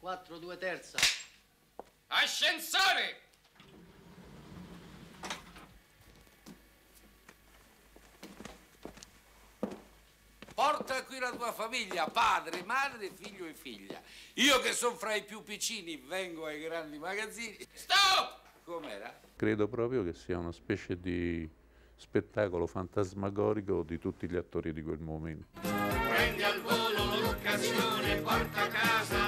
4, 2, terza. Ascensore! Porta qui la tua famiglia, padre, madre, figlio e figlia. Io che sono fra i più piccini vengo ai grandi magazzini. Stop! Com'era? Credo proprio che sia una specie di spettacolo fantasmagorico di tutti gli attori di quel momento. Prendi al volo l'occasione, porta a casa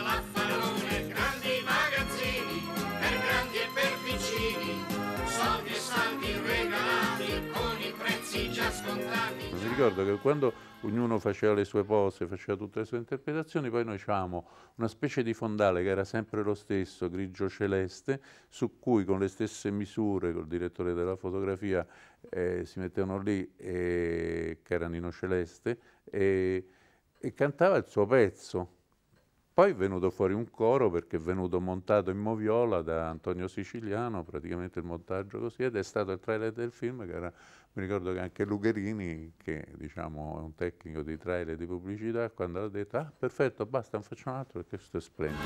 ricordo che quando ognuno faceva le sue pose, faceva tutte le sue interpretazioni, poi noi avevamo una specie di fondale che era sempre lo stesso, grigio-celeste, su cui con le stesse misure, col direttore della fotografia, eh, si mettevano lì, eh, che era Nino Celeste, eh, e cantava il suo pezzo poi è venuto fuori un coro perché è venuto montato in moviola da Antonio Siciliano, praticamente il montaggio così, ed è stato il trailer del film che era, mi ricordo che anche Lugherini, che diciamo è un tecnico di trailer di pubblicità, quando ha detto, ah perfetto, basta, non facciamo altro perché questo è splendido.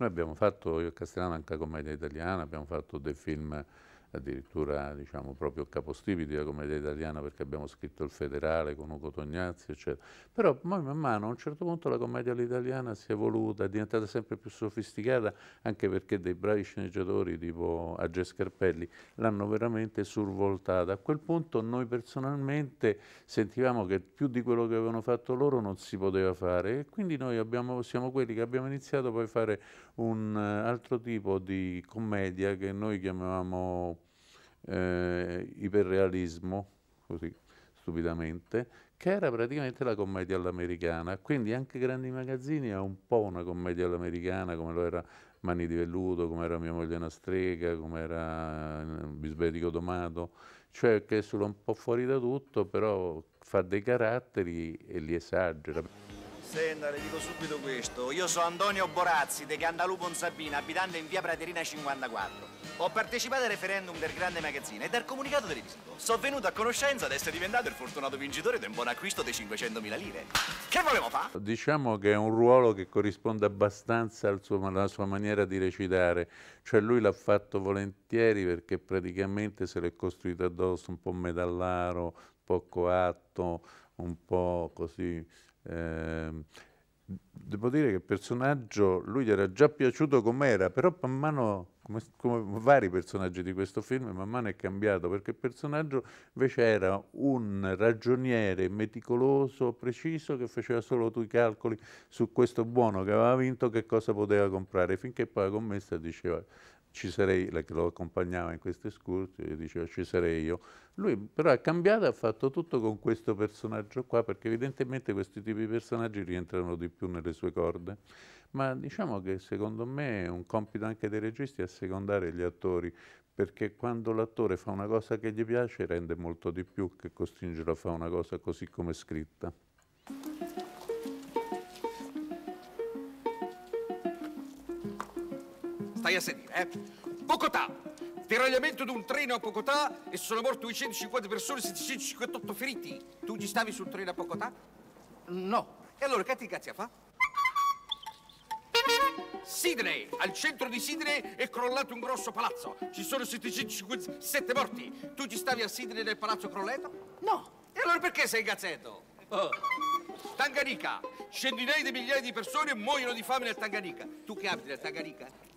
Noi abbiamo fatto, io e Castellano, anche commedia italiana, abbiamo fatto dei film addirittura diciamo, proprio capostipiti della commedia italiana perché abbiamo scritto Il Federale con Ugo Tognazzi, eccetera. Però poi man mano, a un certo punto, la commedia all'italiana si è evoluta, è diventata sempre più sofisticata, anche perché dei bravi sceneggiatori tipo Age Scarpelli l'hanno veramente survoltata. A quel punto noi personalmente sentivamo che più di quello che avevano fatto loro non si poteva fare e quindi noi abbiamo, siamo quelli che abbiamo iniziato poi a fare un eh, altro tipo di commedia che noi chiamavamo eh, iperrealismo, così stupidamente, che era praticamente la commedia all'americana. Quindi anche Grandi Magazzini è un po' una commedia all'americana, come lo era Mani di Velluto, come era Mia moglie una strega, come era eh, Bisbetico Domato, cioè che esula un po' fuori da tutto, però fa dei caratteri e li esagera. Senta, le dico subito questo. Io sono Antonio Borazzi, de Candalupo Sabina, abitante in via Praterina 54. Ho partecipato al referendum del grande magazzino e dal comunicato televisivo. Sono venuto a conoscenza di essere diventato il fortunato vincitore di un buon acquisto di 500.000 lire. Che volevo fare? Diciamo che è un ruolo che corrisponde abbastanza suo, alla sua maniera di recitare. Cioè lui l'ha fatto volentieri perché praticamente se l'è costruito addosso un po' medallaro, un po' coatto, un po' così Ehm, devo dire che il personaggio, lui gli era già piaciuto com'era, però man mano, come, come, vari personaggi di questo film, man mano è cambiato, perché il personaggio invece era un ragioniere meticoloso, preciso, che faceva solo i calcoli su questo buono che aveva vinto, che cosa poteva comprare, finché poi la commessa diceva Cesarei, che lo accompagnava in queste escurso, gli diceva ci sarei io. Lui però ha cambiato e ha fatto tutto con questo personaggio qua, perché evidentemente questi tipi di personaggi rientrano di più nelle sue corde. Ma diciamo che secondo me è un compito anche dei registi assecondare gli attori, perché quando l'attore fa una cosa che gli piace rende molto di più che costringerlo a fare una cosa così come scritta. stai a sedere, eh? Bogotà, deragliamento di un treno a Bogotà e sono morte 250 persone, 758 feriti. Tu ci stavi sul treno a Bogotà? No. E allora che ti cazzi fa? Sidney, al centro di Sidney è crollato un grosso palazzo. Ci sono 757 morti. Tu ci stavi a Sidney nel palazzo crollato? No. E allora perché sei gazzetto? Oh. Tanganica, centinaia di migliaia di persone muoiono di fame nel Tanganica. Tu che abiti nel Tanganica?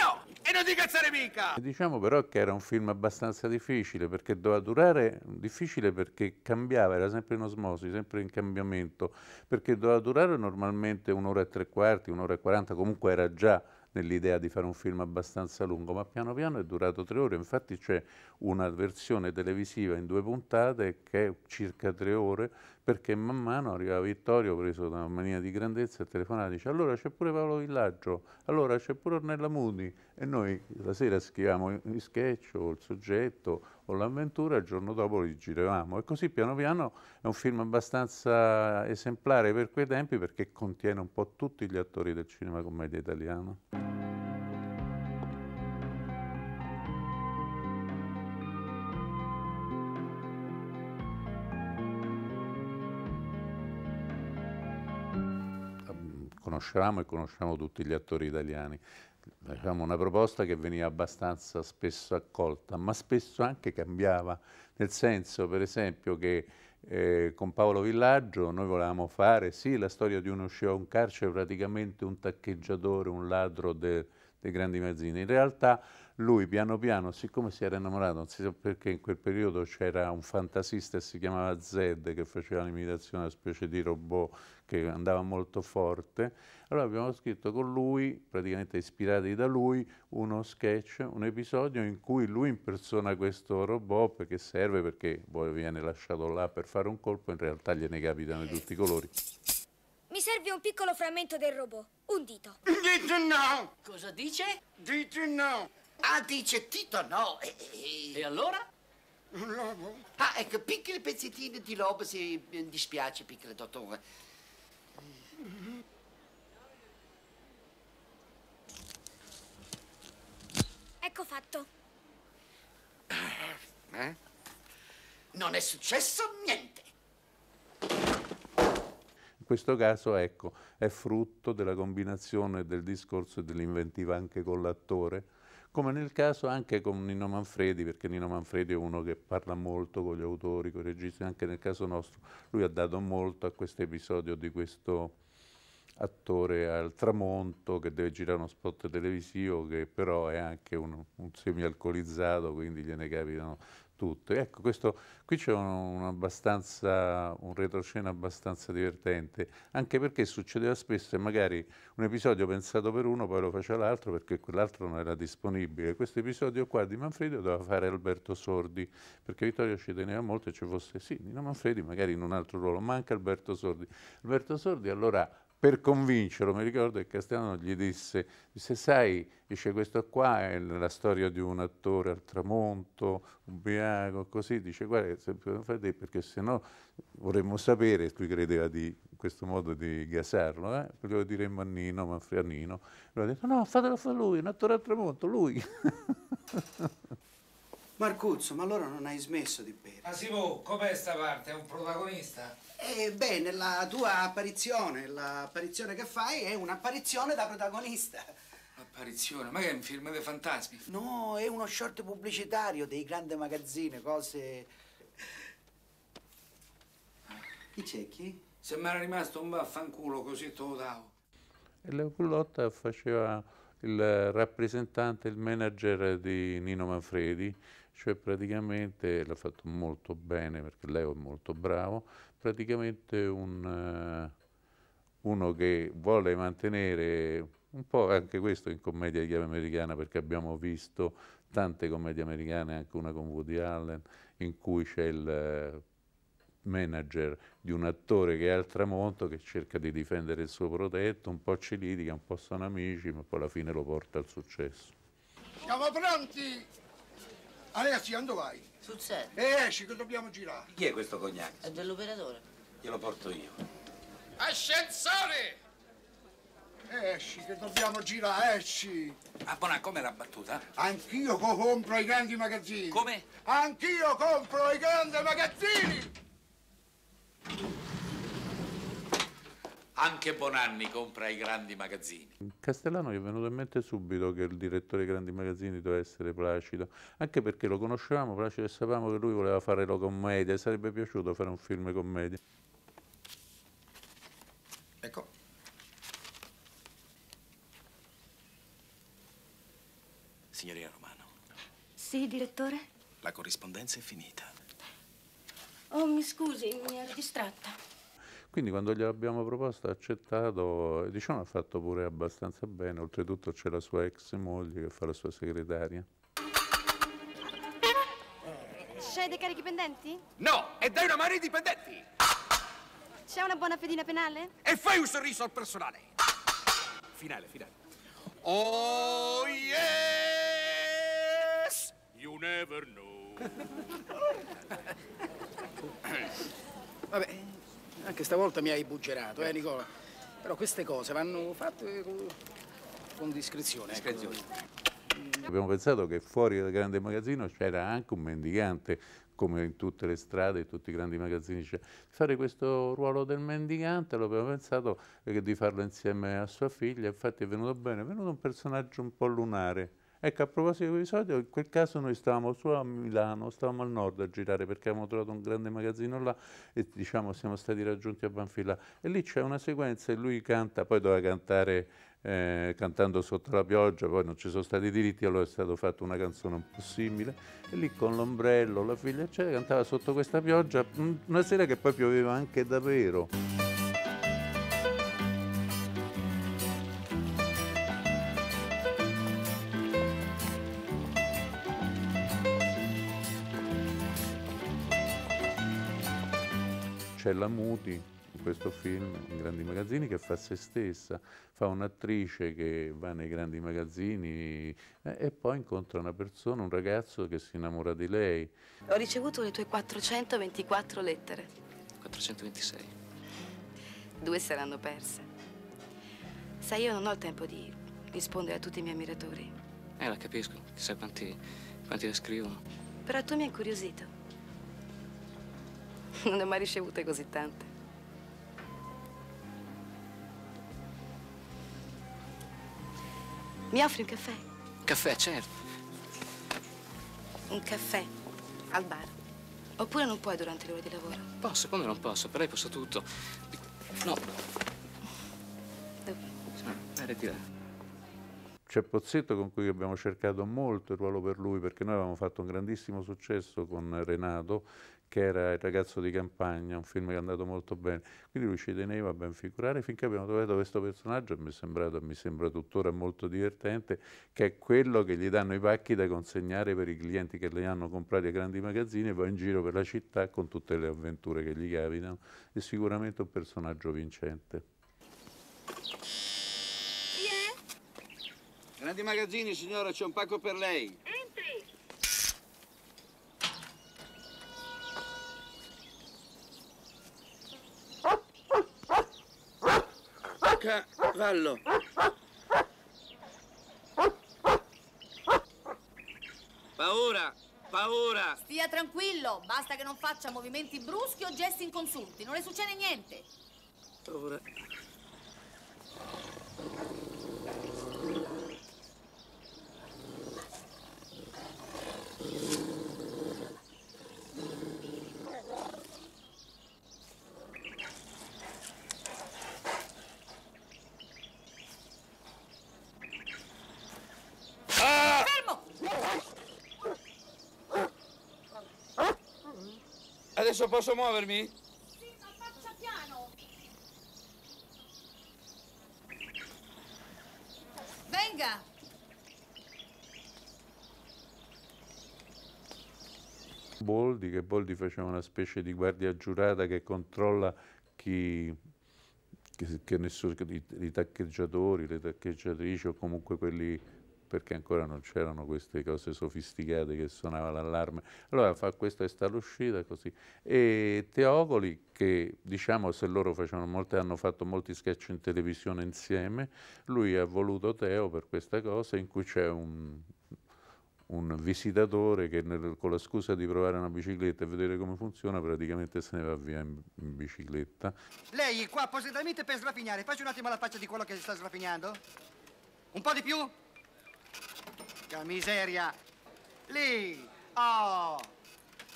No, e non ti cazzare mica! Diciamo però che era un film abbastanza difficile, perché doveva durare, difficile perché cambiava, era sempre in osmosi, sempre in cambiamento, perché doveva durare normalmente un'ora e tre quarti, un'ora e quaranta, comunque era già nell'idea di fare un film abbastanza lungo, ma piano piano è durato tre ore, infatti c'è una versione televisiva in due puntate che è circa tre ore, perché man mano arriva Vittorio preso da una mania di grandezza e telefonava dice allora c'è pure Paolo Villaggio, allora c'è pure Ornella Mudi e noi la sera scriviamo il sketch o il soggetto o l'avventura e il giorno dopo li giravamo e così piano piano è un film abbastanza esemplare per quei tempi perché contiene un po' tutti gli attori del cinema commedia italiano. conoscevamo e conosciamo tutti gli attori italiani. Facciamo una proposta che veniva abbastanza spesso accolta, ma spesso anche cambiava, nel senso per esempio che eh, con Paolo Villaggio noi volevamo fare sì la storia di uno show un carcere, praticamente un taccheggiatore, un ladro dei grandi magazzini. In realtà lui piano piano, siccome si era innamorato, non si sa perché in quel periodo c'era un fantasista che si chiamava Zed che faceva l'imitazione, una specie di robot che andava molto forte, allora abbiamo scritto con lui, praticamente ispirati da lui, uno sketch, un episodio in cui lui impersona questo robot perché serve, perché poi viene lasciato là per fare un colpo, in realtà gliene capitano di tutti i colori. Mi serve un piccolo frammento del robot, un dito. Dito no! Cosa dice? Dito no! Ah, dice Tito no. E, e... e allora? Lobo. Ah, ecco, piccoli pezzettini di lobo se mi dispiace, piccolo dottore. Ecco fatto. Eh? eh? Non è successo niente. In questo caso, ecco, è frutto della combinazione del discorso e dell'inventiva anche con l'attore, come nel caso anche con Nino Manfredi, perché Nino Manfredi è uno che parla molto con gli autori, con i registi, anche nel caso nostro, lui ha dato molto a questo episodio di questo attore al tramonto che deve girare uno spot televisivo che però è anche un, un semi-alcolizzato, quindi gliene capitano tutto. ecco, questo, qui c'è un, un, retroscena abbastanza divertente, anche perché succedeva spesso e magari un episodio pensato per uno, poi lo faceva l'altro perché quell'altro non era disponibile. Questo episodio qua di Manfredi doveva fare Alberto Sordi, perché Vittorio ci teneva molto e ci fosse sì, Nino Manfredi magari in un altro ruolo, ma anche Alberto Sordi. Alberto Sordi allora per convincerlo, mi ricordo che Castellano gli disse, disse sai, dice questo qua è la storia di un attore al tramonto, un ubriaco, così, dice guarda, fate perché sennò vorremmo sapere, lui credeva di questo modo di gasarlo, eh? volevo dire Mannino, Manfrianino, lui ha detto no, fatelo fare lui, un attore al tramonto, lui. Marcuzzo, ma allora non hai smesso di bere? Ma Simo, com'è sta parte? È un protagonista? Eh, beh, nella tua apparizione, l'apparizione che fai è un'apparizione da protagonista. Apparizione? Ma che è un film dei fantasmi? No, è uno short pubblicitario dei grandi magazzini, cose... Chi c'è chi? Se mi era rimasto un baffanculo così te lo davo. E la culotta faceva il rappresentante, il manager di Nino Manfredi, cioè praticamente l'ha fatto molto bene perché Leo è molto bravo, praticamente un, eh, uno che vuole mantenere un po' anche questo in commedia di chiave americana perché abbiamo visto tante commedie americane, anche una con Woody Allen, in cui c'è il manager di un attore che è al tramonto, che cerca di difendere il suo protetto, un po' ci litiga, un po' sono amici, ma poi alla fine lo porta al successo. Siamo pronti! Alessi, quando vai? Sul set. E esci che dobbiamo girare. Chi è questo cognac? È dell'operatore. Glielo porto io. Ascensore! Esci, che dobbiamo girare, esci! Ah, buona, come la battuta? Anch'io compro i grandi magazzini! Come? Anch'io compro i grandi magazzini! Anche Bonanni compra i grandi magazzini. Castellano mi è venuto in mente subito che il direttore dei grandi magazzini doveva essere Placido, anche perché lo conoscevamo, Placido, e sapevamo che lui voleva fare la commedia, sarebbe piaciuto fare un film commedia. Ecco. Signorina Romano. Sì, direttore? La corrispondenza è finita. Oh, mi scusi, mi ero distratta. Quindi quando gliel'abbiamo proposta ha accettato, diciamo ha fatto pure abbastanza bene, oltretutto c'è la sua ex moglie che fa la sua segretaria. Eh, c'hai dei carichi pendenti? No, e dai una marea di pendenti! C'è una buona fedina penale? E fai un sorriso al personale! Finale, finale. Oh yes! You never know. tu. Vabbè, anche stavolta mi hai buggerato, eh Nicola? Però queste cose vanno fatte con discrezione. Discrezione. Ecco. Abbiamo pensato che fuori dal grande magazzino c'era anche un mendicante, come in tutte le strade, in tutti i grandi magazzini c'è. Fare questo ruolo del mendicante l'abbiamo abbiamo pensato di farlo insieme a sua figlia, infatti è venuto bene, è venuto un personaggio un po' lunare. Ecco, a proposito di quell'episodio, in quel caso noi stavamo solo a Milano, stavamo al nord a girare perché avevamo trovato un grande magazzino là e diciamo siamo stati raggiunti a Banfilla. E lì c'è una sequenza e lui canta, poi doveva cantare eh, cantando sotto la pioggia, poi non ci sono stati diritti, allora è stata fatta una canzone un po' simile. E lì con l'ombrello, la figlia eccetera, cantava sotto questa pioggia, mm, una sera che poi pioveva anche davvero. Marcella Muti, in questo film, in grandi magazzini, che fa se stessa, fa un'attrice che va nei grandi magazzini eh, e poi incontra una persona, un ragazzo che si innamora di lei. Ho ricevuto le tue 424 lettere. 426. Due saranno perse. Sai, io non ho il tempo di rispondere a tutti i miei ammiratori. Eh, la capisco, chissà quanti, quanti le scrivono. Però tu mi hai incuriosito. Non ne ho mai ricevute così tante. Mi offri un caffè? Caffè, certo. Un caffè al bar. Oppure non puoi durante le ore di lavoro? Posso, quando non posso? però lei posso tutto. No. Dove? Sì, di eh, là. C'è Pozzetto con cui abbiamo cercato molto il ruolo per lui perché noi avevamo fatto un grandissimo successo con Renato che era Il ragazzo di campagna, un film che è andato molto bene. Quindi lui ci teneva a ben figurare finché abbiamo trovato questo personaggio, mi è sembrato, mi sembra tuttora molto divertente, che è quello che gli danno i pacchi da consegnare per i clienti che li hanno comprati a grandi magazzini e va in giro per la città con tutte le avventure che gli capitano. È sicuramente un personaggio vincente. Grandi magazzini, signora, c'è un pacco per lei. Entri. Cavallo. Paura, paura. Stia tranquillo, basta che non faccia movimenti bruschi o gesti inconsulti, non le succede niente. Paura. Adesso posso muovermi? Sì, ma faccia piano. Venga. Boldi, che Boldi faceva una specie di guardia giurata che controlla chi che, che nessuno, i, i taccheggiatori, le taccheggiatrici o comunque quelli perché ancora non c'erano queste cose sofisticate che suonava l'allarme. Allora fa questa è stata l'uscita così. E Teocoli, che diciamo se loro facevano molte, hanno fatto molti sketch in televisione insieme, lui ha voluto Teo per questa cosa in cui c'è un, un visitatore che nel, con la scusa di provare una bicicletta e vedere come funziona praticamente se ne va via in, in bicicletta. Lei qua appositamente per srapignare, facci un attimo la faccia di quello che si sta srapignando. Un po' di più? Che miseria! Lì! Oh!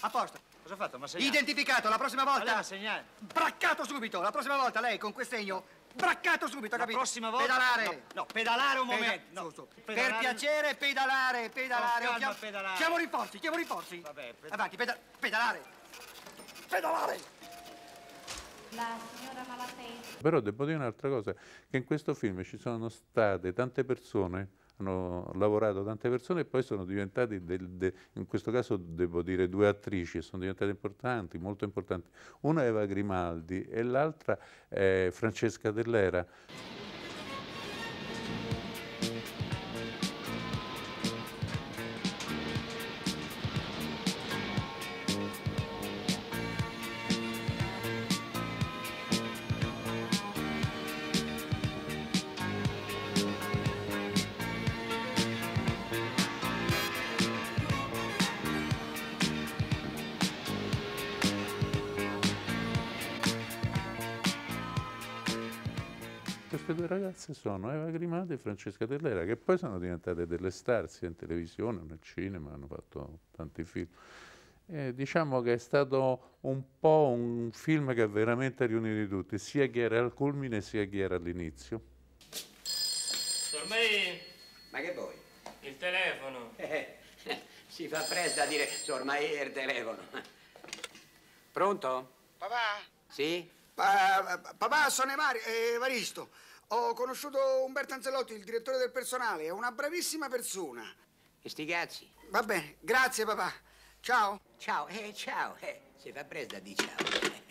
A posto. Cosa ha fatto? Ma segnale. Identificato, la prossima volta. Allora, segnale. Braccato subito, la prossima volta lei con quel segno. Braccato subito, la capito? La prossima volta. Pedalare. No, no pedalare un momento. no, so, so. Pedalare... Per piacere, pedalare, pedalare. Oh, calma, chiamo... pedalare. Chiamo rinforzi, chiamo rinforzi. Vabbè, ped... Avanti, peda... pedalare. Pedalare. La signora Malatesta. Però devo dire un'altra cosa, che in questo film ci sono state tante persone hanno lavorato tante persone e poi sono diventate, del, de, in questo caso devo dire due attrici, sono diventate importanti, molto importanti. Una è Eva Grimaldi e l'altra è Francesca Dell'Era. queste due ragazze sono Eva Grimaldi e Francesca Dellera, che poi sono diventate delle star sia in televisione, nel cinema, hanno fatto tanti film. Eh, diciamo che è stato un po' un film che ha veramente riunito tutti, sia chi era al culmine sia chi era all'inizio. Ormai... Ma che vuoi? Il telefono. Eh, si fa presto a dire ormai il telefono. Pronto? Papà? Sì? Pa, papà, sono Mario, eh, Evaristo. Ho conosciuto Umberto Anzellotti, il direttore del personale. È una bravissima persona. E sti cazzi. Va bene, grazie papà. Ciao. Ciao, eh, ciao. Eh. Si fa presto a dire ciao. Eh.